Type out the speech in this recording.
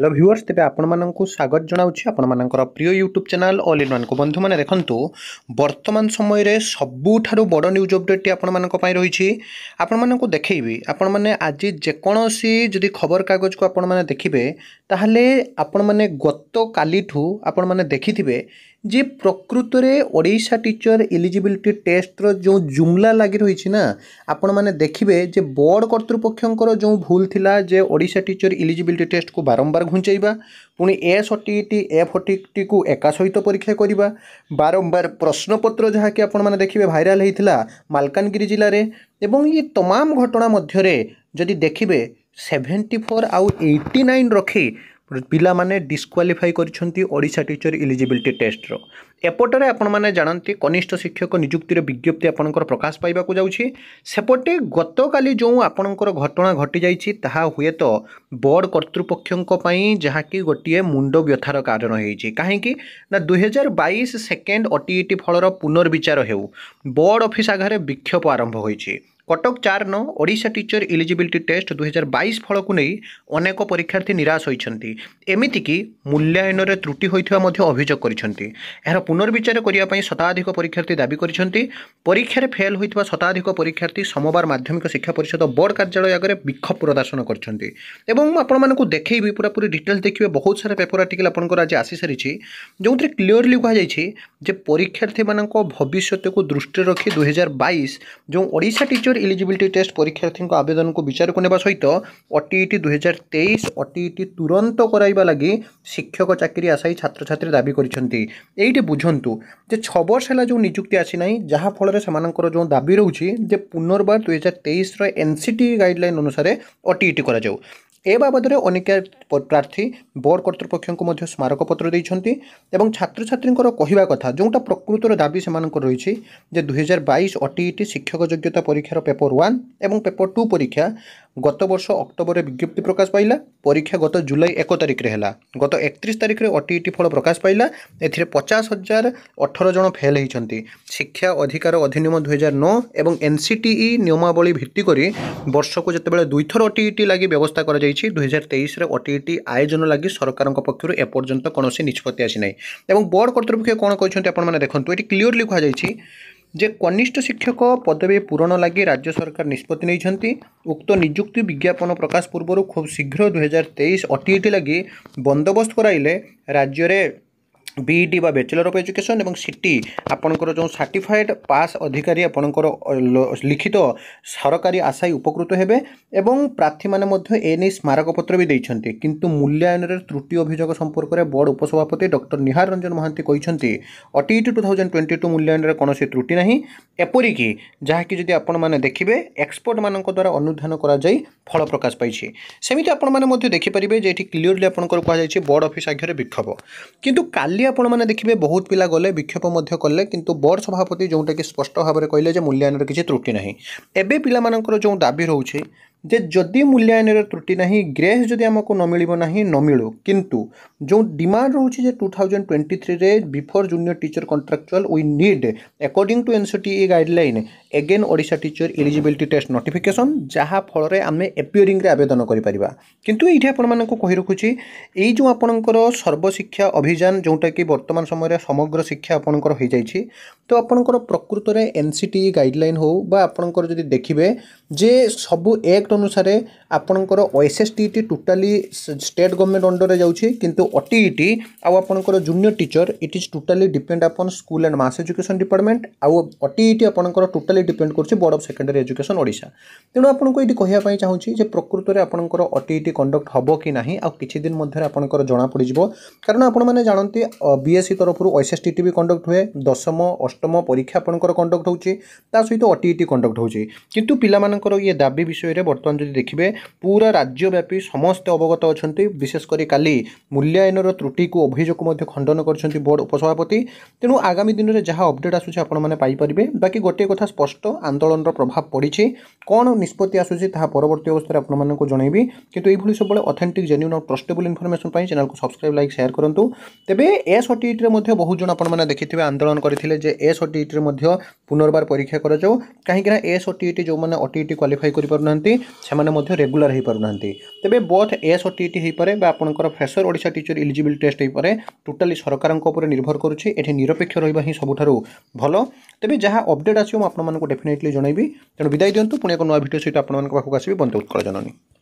hello viewers তেমন আপনার স্বাগত জনাওছি আপনার প্রিয় ইউট্যুব চ্যানেল অল ইন ওয়ানকে বন্ধু মানে দেখুন বর্তমান সময়ের সবুঠার বড় নিউজ অপডেটটি আপনার রয়েছে আপনার দেখেবি আপনার আজ যেকোনসি যদি খবরকাগজকে আপনার দেখবে তাহলে আপনার গতকালিঠু আপনার দেখিবে ଯେ ପ୍ରକୃତରେ ଓଡ଼ିଶା ଟିଚର୍ ଏଲିଜିବିଲିଟି ଟେଷ୍ଟର ଯେଉଁ ଜୁମ୍ଲା ଲାଗି ରହିଛି ନା ଆପଣମାନେ ଦେଖିବେ ଯେ ବୋର୍ଡ଼ କର୍ତ୍ତୃପକ୍ଷଙ୍କର ଯେଉଁ ଭୁଲ ଥିଲା ଯେ ଓଡ଼ିଶା ଟିଚର୍ ଇଲିଜିବିଲିଟି ଟେଷ୍ଟକୁ ବାରମ୍ବାର ଘୁଞ୍ଚେଇବା ପୁଣି ଏ ସଠିଟି ଏ ଫଟିଟିକୁ ଏକା ସହିତ ପରୀକ୍ଷା କରିବା ବାରମ୍ବାର ପ୍ରଶ୍ନପତ୍ର ଯାହାକି ଆପଣମାନେ ଦେଖିବେ ଭାଇରାଲ୍ ହୋଇଥିଲା ମାଲକାନଗିରି ଜିଲ୍ଲାରେ ଏବଂ ଏ ତମାମ ଘଟଣା ମଧ୍ୟରେ ଯଦି ଦେଖିବେ ସେଭେଣ୍ଟି ଫୋର୍ ଆଉ ଏଇଟି ନାଇନ୍ ରଖି ପିଲାମାନେ ଡିସ୍କ୍ୱାଲିଫାଇ କରିଛନ୍ତି ଓଡ଼ିଶା ଟିଚର୍ ଇଲିଜିବିଲିଟି ଟେଷ୍ଟର ଏପଟରେ ଆପଣମାନେ ଜାଣନ୍ତି କନିଷ୍ଠ ଶିକ୍ଷକ ନିଯୁକ୍ତିର ବିଜ୍ଞପ୍ତି ଆପଣଙ୍କର ପ୍ରକାଶ ପାଇବାକୁ ଯାଉଛି ସେପଟେ ଗତକାଲି ଯେଉଁ ଆପଣଙ୍କର ଘଟଣା ଘଟିଯାଇଛି ତାହା ହୁଏତ ବୋର୍ଡ଼ କର୍ତ୍ତୃପକ୍ଷଙ୍କ ପାଇଁ ଯାହାକି ଗୋଟିଏ ମୁଣ୍ଡ ବ୍ୟଥାର କାରଣ ହେଇଛି କାହିଁକି ନା ଦୁଇହଜାର ବାଇଶ ସେକେଣ୍ଡ ଓ ଫଳର ପୁନର୍ବିଚାର ହେଉ ବୋର୍ଡ଼ ଅଫିସ୍ ଆଗରେ ବିକ୍ଷୋଭ ଆରମ୍ଭ ହୋଇଛି কটক চারন ওড়িশা ଟିଚର ଇଲିଜିବିଲିଟି ଟେଷ୍ଟ ଦୁଇହଜାର ବାଇଶ ଫଳକୁ ନେଇ ଅନେକ ପରୀକ୍ଷାର୍ଥୀ ନିରାଶ ହୋଇଛନ୍ତି ଏମିତିକି ମୂଲ୍ୟାୟନରେ ତ୍ରୁଟି ହୋଇଥିବା ମଧ୍ୟ ଅଭିଯୋଗ କରିଛନ୍ତି ଏହାର ପୁନର୍ବିଚାର କରିବା ପାଇଁ ଶତାଧିକ ପରୀକ୍ଷାର୍ଥୀ ଦାବି କରିଛନ୍ତି ପରୀକ୍ଷାରେ ଫେଲ୍ ହୋଇଥିବା ଶତାଧିକ ପରୀକ୍ଷାର୍ଥୀ ସୋମବାର ମାଧ୍ୟମିକ ଶିକ୍ଷା ପରିଷଦ ବୋର୍ଡ଼ କାର୍ଯ୍ୟାଳୟ ଆଗରେ ବିକ୍ଷୋଭ ପ୍ରଦର୍ଶନ କରିଛନ୍ତି ଏବଂ ମୁଁ ଆପଣମାନଙ୍କୁ ଦେଖେଇବି ପୁରାପୁରି ଡିଟେଲ୍ସ ଦେଖିବେ ବହୁତ ସାରା ପେପର ଆର୍ଟିକଲ୍ ଆପଣଙ୍କର ଆଜି ଆସିସାରିଛି ଯେଉଁଥିରେ କ୍ଲିଅରଲି କୁହାଯାଇଛି ଯେ ପରୀକ୍ଷାର୍ଥୀମାନଙ୍କ ଭବିଷ୍ୟତକୁ ଦୃଷ୍ଟିରେ ରଖି ଦୁଇହଜାର ବାଇଶ ଯେଉଁ ଓଡ଼ିଶା ଟିଚର ଇଲିଜିବିଲିଟି ଟେଷ୍ଟ ପରୀକ୍ଷାର୍ଥୀଙ୍କ ଆବେଦନକୁ ବିଚାରକୁ ନେବା ସହିତ ଅଟିଇଟି ଦୁଇହଜାର ତେଇଶ ଅଟିଇଟି ତୁରନ୍ତ କରାଇବା ଲାଗି ଶିକ୍ଷକ ଚାକିରି ଆଶାୟୀ ଛାତ୍ରଛାତ୍ରୀ ଦାବି କରିଛନ୍ତି ଏଇଠି ବୁଝନ୍ତୁ ଯେ ଛଅ ବର୍ଷ ହେଲା ଯେଉଁ ନିଯୁକ୍ତି ଆସିନାହିଁ ଯାହାଫଳରେ ସେମାନଙ୍କର ଯେଉଁ ଦାବି ରହୁଛି ଯେ ପୁନର୍ବାର ଦୁଇହଜାର ତେଇଶର ଏନ୍ ସି ଟି ଗାଇଡ଼ଲାଇନ୍ ଅନୁସାରେ ଅଟିଇଟି କରାଯାଉ এ বাবদরে অনেক প্রার্থী ବୋର୍ଡ଼ କର୍ତ୍ତୃପକ୍ଷଙ୍କୁ ମଧ୍ୟ ସ୍ମାରକପତ୍ର ଦେଇଛନ୍ତି ଏବଂ ଛାତ୍ରଛାତ୍ରୀଙ୍କର କହିବା କଥା ଯେଉଁଟା ପ୍ରକୃତର ଦାବି ସେମାନଙ୍କର ରହିଛି ଯେ ଦୁଇହଜାର ବାଇଶ ଅଟିଇଟି ଶିକ୍ଷକ ଯୋଗ୍ୟତା ପରୀକ୍ଷାର ପେପର୍ ୱାନ୍ ଏବଂ ପେପର୍ ଟୁ ପରୀକ୍ଷା গত বর্ষ অক্টোবরে বিজ্ঞপ্তি প্রকাশ পাইলা পরীক্ষা গত জুলাই এক তারিখে হল গত একত্রিশ তারিখে অটিইটি ফল প্রকাশ পাইলা এর পচাশ হাজার অঠর জন ফেল হয়েছেন শিক্ষা অধিকার অধিনিয়ম দুই হাজার ন এবং এনসিটিই নিয়মাবলী ভিত্তি করে বর্ষকু যেতবে দুইথর অটিইটি লাগি ব্যবস্থা করা যাই দুই হাজার তেইশে অটিইটি আয়োজন লাগি সরকার পক্ষর এপর্যন্ত কোণী নিষ্পতি আসি না এবং বোর্ড কর্তৃপক্ষ কোণ কিন্তু আপনার দেখুন এটি ক্লিওরলি যাই যে কনিষ্ঠ শিক্ষক পদবী পূরণ লাগি রাজ্য সরকার নিষ্পতি নিয়েছেন উক্ত নিযুক্তি বিজ্ঞাপন প্রকাশ পূর্ব খুব শীঘ্র দুই হাজার তেইশ অটিএটি লাগি বন্দোবস্ত করাইলে রাজ্যের বিইডি বা ବ୍ୟାଚଲର୍ ଅଫ୍ ଏଜୁକେସନ୍ ଏବଂ ସିଟି ଆପଣଙ୍କର ଯେଉଁ ସାର୍ଟିଫାଏଡ଼୍ ପାସ୍ ଅଧିକାରୀ ଆପଣଙ୍କର ଲିଖିତ ସରକାରୀ ଆଶାୟୀ ଉପକୃତ ହେବେ ଏବଂ ପ୍ରାର୍ଥୀମାନେ ମଧ୍ୟ ଏ ନେଇ ସ୍ମାରକପତ୍ର ବି ଦେଇଛନ୍ତି କିନ୍ତୁ ମୂଲ୍ୟାୟନରେ ତ୍ରୁଟି ଅଭିଯୋଗ ସମ୍ପର୍କରେ ବୋର୍ଡ଼ ଉପସଭାପତି ଡକ୍ଟର ନିହାର ରଞ୍ଜନ ମହାନ୍ତି କହିଛନ୍ତି OTET two thousand twenty two ମୂଲ୍ୟାୟନରେ କୌଣସି ତ୍ରୁଟି ନାହିଁ ଏପରିକି ଯାହାକି ଯଦି ଆପଣମାନେ ଦେଖିବେ ଏକ୍ସପର୍ଟମାନଙ୍କ ଦ୍ୱାରା ଅନୁଧ୍ୟାନ କରାଯାଇ ଫଳ ପ୍ରକାଶ ପାଇଛି ସେମିତି ଆପଣମାନେ ମଧ୍ୟ ଦେଖିପାରିବେ ଯେ ଏଠି କ୍ଲିଅରଲି ଆପଣଙ୍କର କୁହାଯାଇଛି ବୋର୍ଡ଼ ଅଫିସ୍ ଆଗରେ ବିକ୍ଷୋଭ କିନ୍ତୁ କାଲି ଆପଣମାନେ ଦେଖିବେ ବହୁତ ପିଲା ଗଲେ ବିକ୍ଷୋଭ ମଧ୍ୟ କଲେ କିନ୍ତୁ ବୋର୍ଡ଼ ସଭାପତି ଯେଉଁଟାକି ସ୍ପଷ୍ଟ ଭାବରେ କହିଲେ ଯେ ମୂଲ୍ୟାୟନରେ କିଛି ତ୍ରୁଟି ନାହିଁ ଏବେ ପିଲାମାନଙ୍କର ଯେଉଁ ଦାବି ରହୁଛି ଯେ ଯଦି ମୂଲ୍ୟାୟନରେ ତ୍ରୁଟି ନାହିଁ ଗ୍ରେସ୍ ଯଦି ଆମକୁ ନ ମିଳିବ ନାହିଁ ନ ମିଳୁ କିନ୍ତୁ ଯେଉଁ ଡିମାଣ୍ଡ ରହୁଛି ଯେ ଟୁ ଥାଉଜେଣ୍ଡ ଟ୍ୱେଣ୍ଟି ଥ୍ରୀରେ before junior teacher contractual we need according to N C T E guideline again Odisha teacher eligibility test notification ଯାହା ଫଳରେ ଆମେ ଏପିୟରିଂରେ ଆବେଦନ କରିପାରିବା କିନ୍ତୁ ଏଇଠି ଆପଣମାନଙ୍କୁ କହି ରଖୁଛି ଏଇ ଯେଉଁ ଆପଣଙ୍କର ସର୍ବଶିକ୍ଷା ଅଭିଯାନ ଯେଉଁଟାକି ବର୍ତ୍ତମାନ ସମୟରେ ସମଗ୍ର ଶିକ୍ଷା ଆପଣଙ୍କର ହୋଇଯାଇଛି তো ଆପଣଙ୍କର ପ୍ରକୃତରେ ଏନ୍ ସି ଟି ଗାଇଡ଼ଲାଇନ୍ ହେଉ ବା ଆପଣଙ୍କର ଯଦି ଦେଖିବେ ଯେ ସବୁ ଆକ୍ଟ ଅନୁସାରେ ଆପଣଙ୍କର O S S T E T totally state government ଅଣ୍ଡରରେ ଯାଉଛି କିନ୍ତୁ ଓ ଟି ଇ ଟି ଆଉ ଆପଣଙ୍କର junior teacher it is totally depend upon school and mass education department ଆଉ ଓ ଟି ଇ ଟି ଆପଣଙ୍କର ଟୋଟାଲି ଡିପେଣ୍ଡ କରୁଛି board of secondary education Odisha ତେଣୁ ଆପଣଙ୍କୁ ଏଇଠି କହିବା ପାଇଁ ଚାହୁଁଛି ଯେ ପ୍ରକୃତରେ ଆପଣଙ୍କର ଓ ଟି ଇ ଟି କଣ୍ଡକ୍ଟ ହେବ କି ନାହିଁ ଆଉ କିଛି ଦିନ ମଧ୍ୟରେ ଆପଣଙ୍କର ଜଣାପଡ଼ିଯିବ କାରଣ ଆପଣମାନେ ଜାଣନ୍ତି ବି ଏସ୍ ସି ତରଫରୁ O S S T T B conduct ହୁଏ ଦଶମ ଅଷ୍ଟ ଅଷ୍ଟମ ପରୀକ୍ଷା ଆପଣଙ୍କର କଣ୍ଡକ୍ଟ ହେଉଛି ତା ସହିତ ଓ ଟି ଇ ଟି କଣ୍ଡକ୍ଟ ହେଉଛି କିନ୍ତୁ ପିଲାମାନଙ୍କର ଇଏ ଦାବି ବିଷୟରେ ବର୍ତ୍ତମାନ ଯଦି ଦେଖିବେ ପୁରା ରାଜ୍ୟବ୍ୟାପୀ ସମସ୍ତେ ଅବଗତ ଅଛନ୍ତି ବିଶେଷ କରି କାଲି ମୂଲ୍ୟାୟନର ତ୍ରୁଟିକୁ ଅଭିଯୋଗକୁ ମଧ୍ୟ ଖଣ୍ଡନ କରିଛନ୍ତି ବୋର୍ଡ଼ ଉପସଭାପତି ତେଣୁ ଆଗାମୀ ଦିନରେ ଯାହା ଅପଡେଟ୍ ଆସୁଛି ଆପଣମାନେ ପାଇପାରିବେ ବାକି ଗୋଟିଏ କଥା ସ୍ପଷ୍ଟ ଆନ୍ଦୋଳନର ପ୍ରଭାବ ପଡ଼ିଛି କ'ଣ ନିଷ୍ପତ୍ତି ଆସୁଛି ତାହା ପରବର୍ତ୍ତୀ ଅବସ୍ଥାରେ ଆପଣମାନଙ୍କୁ ଜଣାଇବି କିନ୍ତୁ ଏଇଭଳି ସବୁବେଳେ ଅଥେଣ୍ଟିକ୍ ଜେନ୍ୟୁନ୍ ଆଉ ଟ୍ରଷ୍ଟେବୁଲ୍ ଇନଫର୍ମେସନ୍ ପାଇଁ ଚ୍ୟାନେଲକୁ ସବସ୍କ୍ରାଇବ୍ ଲାଇକ୍ ସେୟାର କରନ୍ତୁ ତେବେ ଏସ୍ ଓ ଟିଇଟିରେ ମଧ୍ୟ ବହୁତ ଜଣ ଆପଣମାନେ ଦେଖିଥିବେ ଆନ୍ଦୋଳନ କରିଥିଲେ ଯେ এস ওটিইটিରେ ମଧ୍ୟ ପୁନର୍ବାର ପରୀକ୍ଷା କରାଯାଉ କାହିଁକିନା ଏସ୍ ଓଟିଇଟି ଯେଉଁମାନେ ଓଟିଇଟି କ୍ୱାଲିଫାଇ କରିପାରୁନାହାନ୍ତି ସେମାନେ ମଧ୍ୟ ରେଗୁଲାର ହୋଇପାରୁନାହାନ୍ତି ତେବେ ବୋଥ୍ ଏସ୍ ଓଟିଇଟି ହୋଇପାରେ ବା ଆପଣଙ୍କର fresher Odisha teacher eligible test ହୋଇପାରେ ଟୋଟାଲି ସରକାରଙ୍କ ଉପରେ ନିର୍ଭର କରୁଛି ଏଠି ନିରପେକ୍ଷ ରହିବା ହିଁ ସବୁଠାରୁ ଭଲ ତେବେ ଯାହା ଅପଡେଟ୍ ଆସିବ ମୁଁ ଆପଣମାନଙ୍କୁ ଡେଫିନେଟଲି ଜଣାଇବି ତେଣୁ ବିଦାୟ ଦିଅନ୍ତୁ ପୁଣି ଏକ ନୂଆ ଭିଡ଼ିଓ ସହିତ ଆପଣମାନଙ୍କ ପାଖକୁ ଆସିବି ବନ୍ଧୁ ଉତ୍କଳ ଜନନୀ